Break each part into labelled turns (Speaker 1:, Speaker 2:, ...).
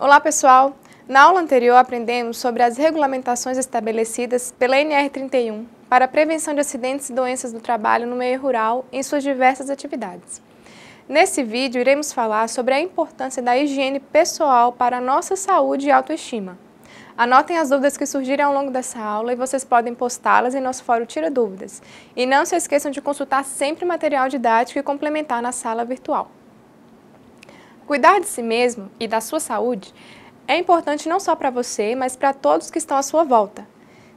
Speaker 1: Olá, pessoal! Na aula anterior aprendemos sobre as regulamentações estabelecidas pela NR31 para a prevenção de acidentes e doenças do trabalho no meio rural em suas diversas atividades. Nesse vídeo, iremos falar sobre a importância da higiene pessoal para a nossa saúde e autoestima. Anotem as dúvidas que surgirem ao longo dessa aula e vocês podem postá-las em nosso fórum Tira Dúvidas. E não se esqueçam de consultar sempre material didático e complementar na sala virtual. Cuidar de si mesmo e da sua saúde é importante não só para você, mas para todos que estão à sua volta.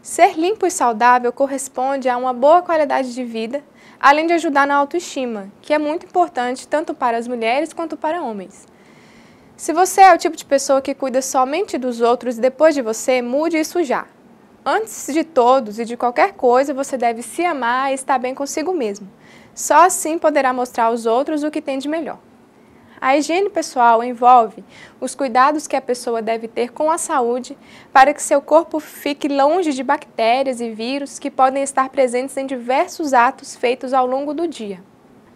Speaker 1: Ser limpo e saudável corresponde a uma boa qualidade de vida, além de ajudar na autoestima, que é muito importante tanto para as mulheres quanto para homens. Se você é o tipo de pessoa que cuida somente dos outros e depois de você, mude isso já. Antes de todos e de qualquer coisa, você deve se amar e estar bem consigo mesmo. Só assim poderá mostrar aos outros o que tem de melhor. A higiene pessoal envolve os cuidados que a pessoa deve ter com a saúde para que seu corpo fique longe de bactérias e vírus que podem estar presentes em diversos atos feitos ao longo do dia.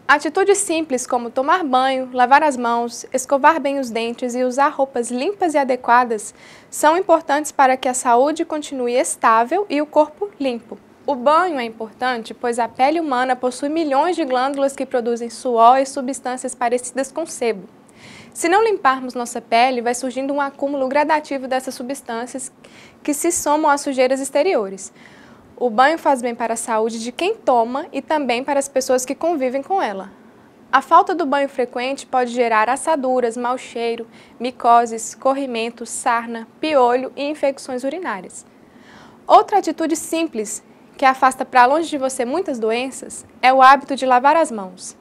Speaker 1: Atitudes simples como tomar banho, lavar as mãos, escovar bem os dentes e usar roupas limpas e adequadas são importantes para que a saúde continue estável e o corpo limpo. O banho é importante, pois a pele humana possui milhões de glândulas que produzem suor e substâncias parecidas com sebo. Se não limparmos nossa pele, vai surgindo um acúmulo gradativo dessas substâncias que se somam às sujeiras exteriores. O banho faz bem para a saúde de quem toma e também para as pessoas que convivem com ela. A falta do banho frequente pode gerar assaduras, mau cheiro, micoses, corrimento, sarna, piolho e infecções urinárias. Outra atitude simples que afasta para longe de você muitas doenças é o hábito de lavar as mãos.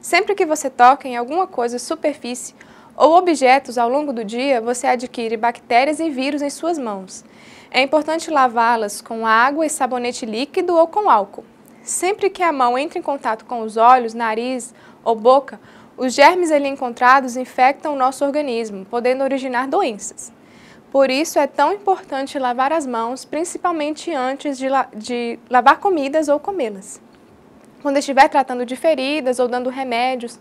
Speaker 1: Sempre que você toca em alguma coisa, superfície ou objetos ao longo do dia, você adquire bactérias e vírus em suas mãos. É importante lavá-las com água e sabonete líquido ou com álcool. Sempre que a mão entra em contato com os olhos, nariz ou boca, os germes ali encontrados infectam o nosso organismo, podendo originar doenças. Por isso é tão importante lavar as mãos, principalmente antes de, la de lavar comidas ou comê-las. Quando estiver tratando de feridas ou dando remédios,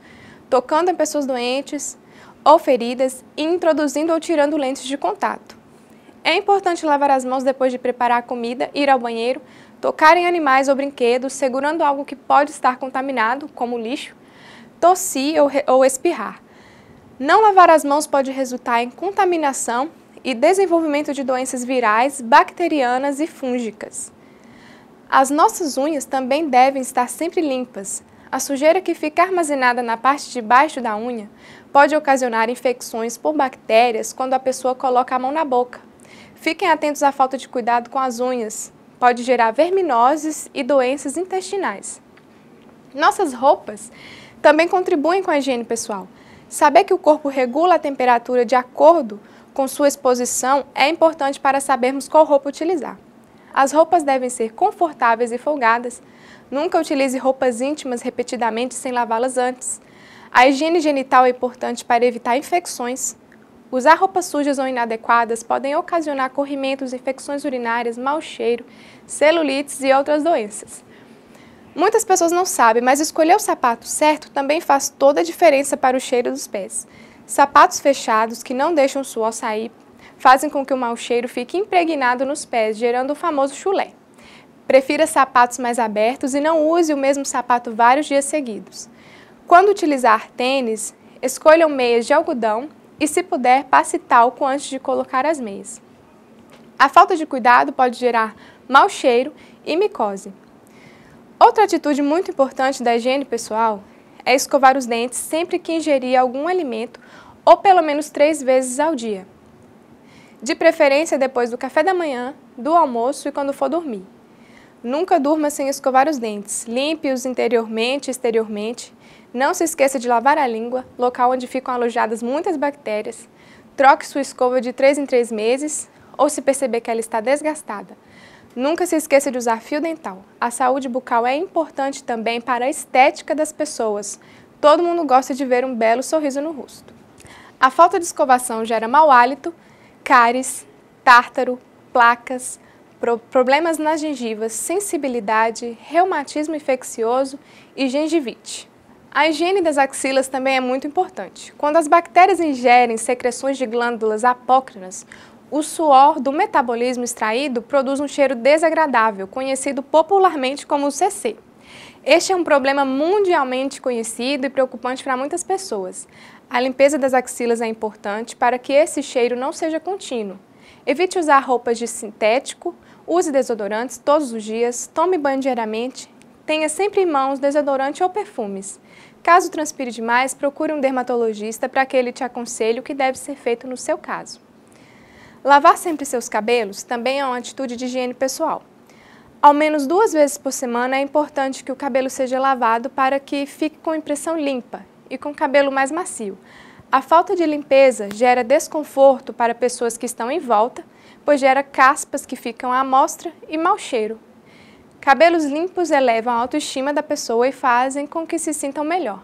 Speaker 1: tocando em pessoas doentes ou feridas e introduzindo ou tirando lentes de contato. É importante lavar as mãos depois de preparar a comida, ir ao banheiro, tocar em animais ou brinquedos, segurando algo que pode estar contaminado, como lixo, tossir ou, ou espirrar. Não lavar as mãos pode resultar em contaminação e desenvolvimento de doenças virais, bacterianas e fúngicas. As nossas unhas também devem estar sempre limpas. A sujeira que fica armazenada na parte de baixo da unha pode ocasionar infecções por bactérias quando a pessoa coloca a mão na boca. Fiquem atentos à falta de cuidado com as unhas. Pode gerar verminoses e doenças intestinais. Nossas roupas também contribuem com a higiene pessoal. Saber que o corpo regula a temperatura de acordo com sua exposição é importante para sabermos qual roupa utilizar. As roupas devem ser confortáveis e folgadas. Nunca utilize roupas íntimas repetidamente sem lavá-las antes. A higiene genital é importante para evitar infecções. Usar roupas sujas ou inadequadas podem ocasionar corrimentos, infecções urinárias, mau cheiro, celulites e outras doenças. Muitas pessoas não sabem, mas escolher o sapato certo também faz toda a diferença para o cheiro dos pés. Sapatos fechados que não deixam o suor sair fazem com que o mau cheiro fique impregnado nos pés, gerando o famoso chulé. Prefira sapatos mais abertos e não use o mesmo sapato vários dias seguidos. Quando utilizar tênis, escolha meias de algodão e, se puder, passe talco antes de colocar as meias. A falta de cuidado pode gerar mau cheiro e micose. Outra atitude muito importante da higiene pessoal é escovar os dentes sempre que ingerir algum alimento ou pelo menos três vezes ao dia. De preferência depois do café da manhã, do almoço e quando for dormir. Nunca durma sem escovar os dentes. Limpe-os interiormente e exteriormente. Não se esqueça de lavar a língua, local onde ficam alojadas muitas bactérias. Troque sua escova de 3 em 3 meses ou se perceber que ela está desgastada. Nunca se esqueça de usar fio dental. A saúde bucal é importante também para a estética das pessoas. Todo mundo gosta de ver um belo sorriso no rosto. A falta de escovação gera mau hálito, cáries, tártaro, placas, pro problemas nas gengivas, sensibilidade, reumatismo infeccioso e gengivite. A higiene das axilas também é muito importante. Quando as bactérias ingerem secreções de glândulas apócrinas, o suor do metabolismo extraído produz um cheiro desagradável, conhecido popularmente como CC. Este é um problema mundialmente conhecido e preocupante para muitas pessoas. A limpeza das axilas é importante para que esse cheiro não seja contínuo. Evite usar roupas de sintético, use desodorantes todos os dias, tome banho diariamente, tenha sempre em mãos desodorante ou perfumes. Caso transpire demais, procure um dermatologista para que ele te aconselhe o que deve ser feito no seu caso. Lavar sempre seus cabelos também é uma atitude de higiene pessoal. Ao menos duas vezes por semana é importante que o cabelo seja lavado para que fique com impressão limpa e com cabelo mais macio. A falta de limpeza gera desconforto para pessoas que estão em volta, pois gera caspas que ficam à amostra e mau cheiro. Cabelos limpos elevam a autoestima da pessoa e fazem com que se sintam melhor.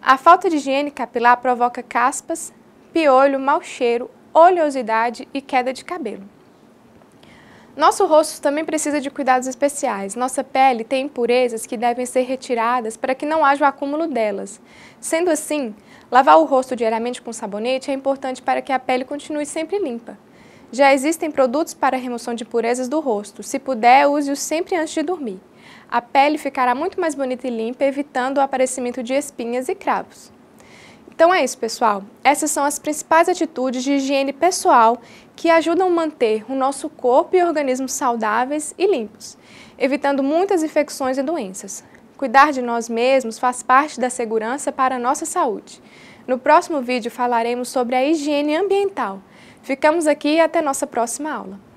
Speaker 1: A falta de higiene capilar provoca caspas, piolho, mau cheiro, oleosidade e queda de cabelo. Nosso rosto também precisa de cuidados especiais. Nossa pele tem impurezas que devem ser retiradas para que não haja o acúmulo delas. Sendo assim, lavar o rosto diariamente com sabonete é importante para que a pele continue sempre limpa. Já existem produtos para remoção de impurezas do rosto. Se puder, use-os sempre antes de dormir. A pele ficará muito mais bonita e limpa, evitando o aparecimento de espinhas e cravos. Então é isso, pessoal. Essas são as principais atitudes de higiene pessoal que ajudam a manter o nosso corpo e organismo saudáveis e limpos, evitando muitas infecções e doenças. Cuidar de nós mesmos faz parte da segurança para a nossa saúde. No próximo vídeo falaremos sobre a higiene ambiental. Ficamos aqui e até nossa próxima aula.